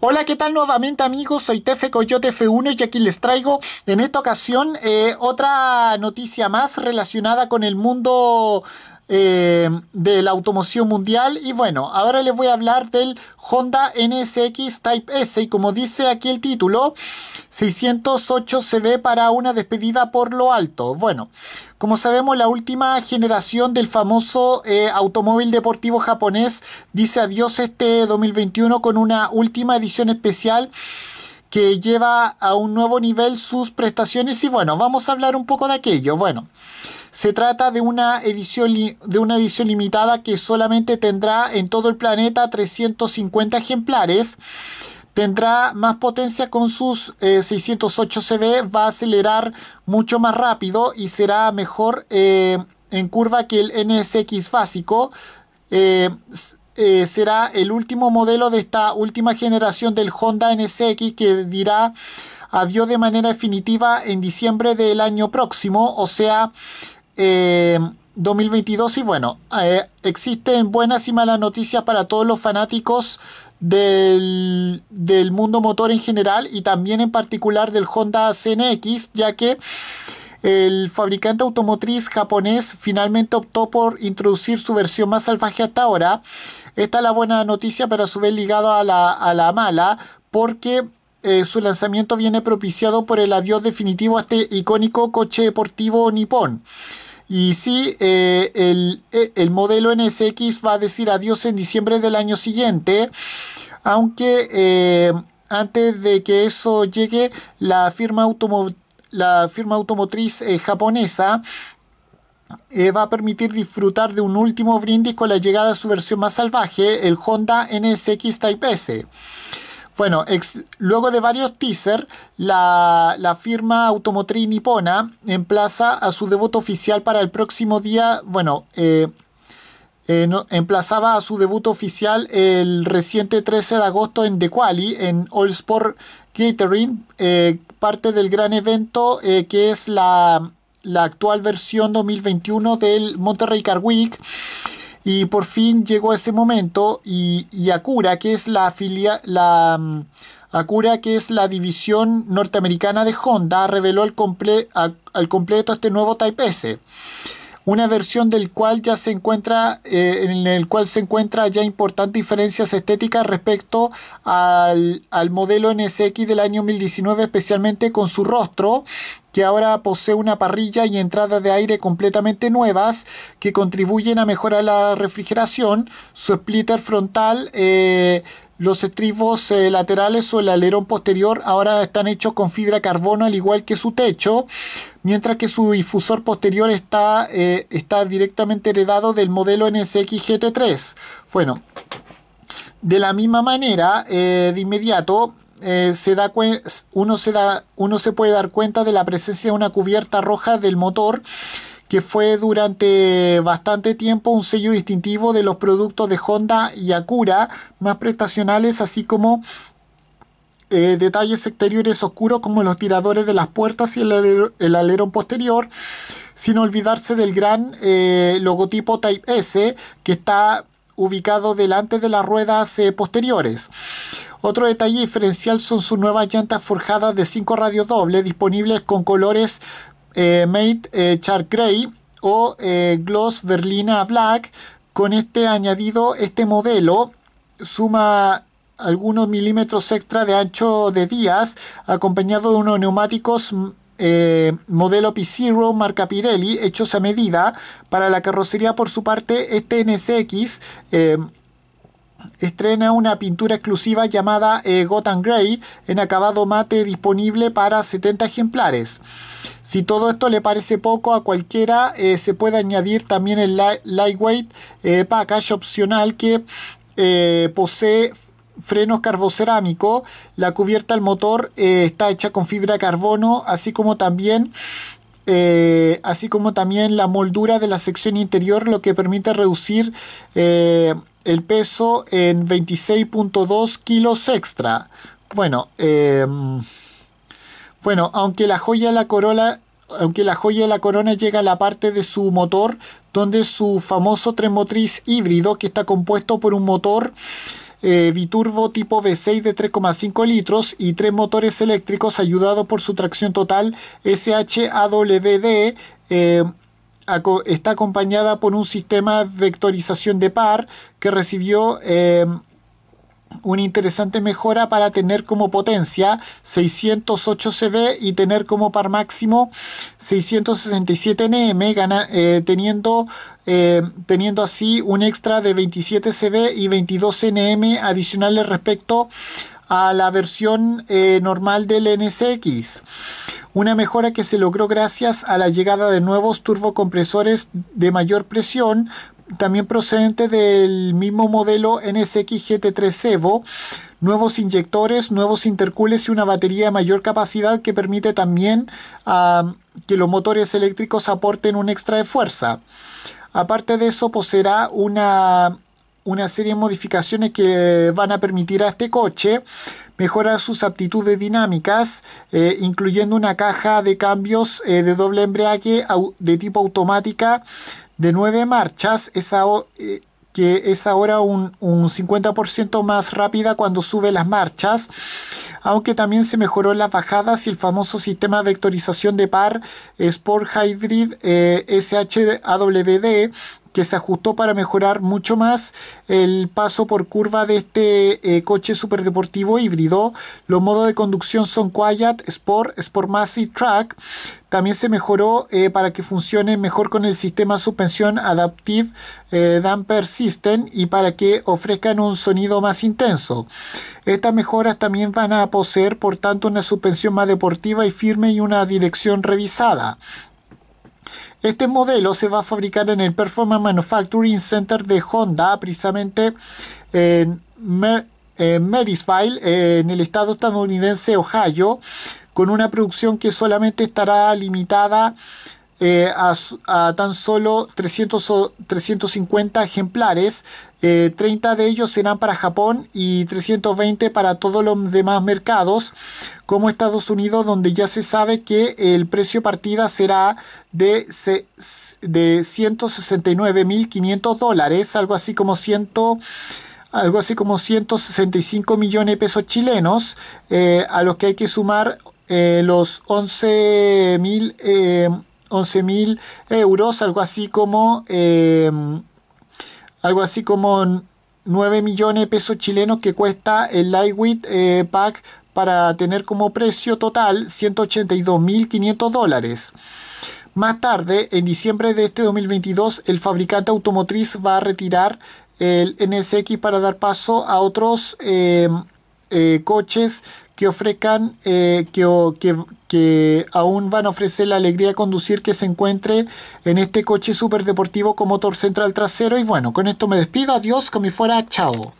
Hola, ¿qué tal nuevamente amigos? Soy Tefe Coyote F1 y aquí les traigo en esta ocasión eh, otra noticia más relacionada con el mundo eh, de la automoción mundial. Y bueno, ahora les voy a hablar del Honda NSX Type S. Y como dice aquí el título, 608 se ve para una despedida por lo alto. Bueno, como sabemos, la última generación del famoso eh, automóvil deportivo japonés dice adiós este 2021 con una última edición especial que lleva a un nuevo nivel sus prestaciones y bueno, vamos a hablar un poco de aquello. Bueno, se trata de una edición, de una edición limitada que solamente tendrá en todo el planeta 350 ejemplares tendrá más potencia con sus 608 eh, CV, va a acelerar mucho más rápido y será mejor eh, en curva que el NSX básico. Eh, será el último modelo de esta última generación del Honda NSX que dirá adiós de manera definitiva en diciembre del año próximo, o sea, 2022 em, y bueno, eh, existen buenas y malas noticias para todos los fanáticos del, mundo motor en general y también en particular del Honda CNX, ya que el fabricante automotriz japonés finalmente optó por introducir su versión más salvaje hasta ahora. Esta es la buena noticia, pero a su vez a la, mala, porque eh, su lanzamiento viene propiciado por el adiós definitivo a este icónico coche deportivo nipón. Y sí, eh, eh, el, modelo NSX va a decir adiós en diciembre del año siguiente, aunque eh, antes de que eso llegue, la firma, la firma automotriz japonesa va a permitir disfrutar de un último brindis con la llegada de su versión más salvaje, el Honda NSX Type S. Bueno, luego de varios teasers, la, firma automotriz nipona emplaza a su debut oficial para el próximo día, bueno, eh, eh, emplazaba a su debut oficial el reciente 13 de agosto en Dequali, en All Sport Catering, eh, parte del gran evento que es la, la actual versión 2021 del Monterrey Car Week y por fin llegó ese momento y, Acura, que es la la mm, Acura, que es la división norteamericana de Honda, reveló al, al completo este nuevo Type S una versión del cual ya se encuentra, eh, en el cual se encuentra ya importantes diferencias estéticas respecto al, modelo NSX del año 2019, especialmente con su rostro, que ahora posee una parrilla y entrada de aire completamente nuevas que contribuyen a mejorar la refrigeración, su splitter frontal, eh, los estribos eh, laterales o el alerón posterior ahora están hechos con fibra de carbono al igual que su techo mientras que su difusor posterior está, eh, está directamente heredado del modelo NSX GT3. Bueno, de la misma manera, eh, de inmediato, eh, se da uno, se da, uno se puede dar cuenta de la presencia de una cubierta roja del motor que fue durante bastante tiempo un sello distintivo de los productos de Honda y Acura más prestacionales, así como eh, detalles exteriores oscuros como los tiradores de las puertas y el, alerón posterior, sin olvidarse del gran eh, logotipo Type S que está ubicado delante de las ruedas eh, posteriores. Otro detalle diferencial son sus nuevas llantas forjadas de 5 radios dobles disponibles con colores Made Char Grey o Gloss Berlina Black. Con este añadido, este modelo suma algunos milímetros extra de ancho de vías, acompañado de unos neumáticos mm, eh, modelo p 0 marca Pirelli, hechos a medida. Para la carrocería, por su parte, este NSX em, estrena una pintura exclusiva llamada eh, Gotham Grey en acabado mate disponible para 70 ejemplares. Si todo esto le parece poco a cualquiera, eh, se puede añadir también el Lightweight Package opcional que posee frenos carbocerámico, la cubierta del motor eh, está hecha con fibra de carbono, así como también eh, así como también la moldura de la sección interior, lo que permite reducir eh, el peso en 26.2 kilos extra. Bueno, em, bueno, aunque la joya de la aunque la joya de la corona llega a la parte de su motor, donde su famoso tren motriz híbrido, que está compuesto por un motor eh, biturbo tipo V6 de 3,5 litros y tres motores eléctricos ayudado por su tracción total SHAWD. Eh, está acompañada por un sistema de vectorización de par que recibió eh, una interesante mejora para tener como potencia 608 CB y tener como par máximo 667 NM, eh, teniendo, eh, teniendo así un extra de 27 CB y 22 NM adicionales respecto a la versión eh, normal del NSX. Una mejora que se logró gracias a la llegada de nuevos turbocompresores de mayor presión también procedente del mismo modelo NSX GT3 Evo, nuevos inyectores, nuevos intercooles y una batería de mayor capacidad que permite también que los motores eléctricos aporten un extra de fuerza. Aparte de eso, poseerá una, serie de modificaciones que van a permitir a este coche mejorar sus aptitudes dinámicas, eh, incluyendo una caja de cambios eh, de doble embrague de tipo automática de nueve marchas eh, que es ahora un, 50% más rápida cuando sube las marchas, aunque también se mejoró las bajadas y el famoso sistema de vectorización de par eh, Sport Hybrid eh, SHAWD que se ajustó para mejorar mucho más el paso por curva de este eh, coche superdeportivo híbrido. Los modos de conducción son Quiet, Sport, Sport Massive y Track. También se mejoró eh, para que funcione mejor con el sistema suspensión Adaptive eh, Damper System y para que ofrezcan un sonido más intenso. Estas mejoras también van a poseer, por tanto, una suspensión más deportiva y firme y una dirección revisada. Este modelo se va a fabricar en el Performance Manufacturing Center de Honda, precisamente en Marysville, en el estado estadounidense Ohio, con una producción que solamente estará limitada eh, a, tan solo 300 o 350 ejemplares. 30 eh, de ellos serán para Japón y 320 para todos los demás mercados, como Estados Unidos, donde ya se sabe que el precio partida será de, de 169.500 dólares, algo así como 100 algo así como 165 millones de pesos chilenos, eh, a los que hay que sumar eh, los 11.000 11.000 mil euros, algo así como eh, algo así como 9 millones de pesos chilenos que cuesta el Lightweight eh, Pack para tener como precio total 182.500 dólares. Más tarde, en diciembre de este 2022, el fabricante automotriz va a retirar el NSX para dar paso a otros eh, coches que ofrezcan, eh, que, que, aún van a ofrecer la alegría de conducir que se encuentre en este coche súper deportivo con motor central trasero. Y bueno, con esto me despido. Adiós, con mi fuera. Chao.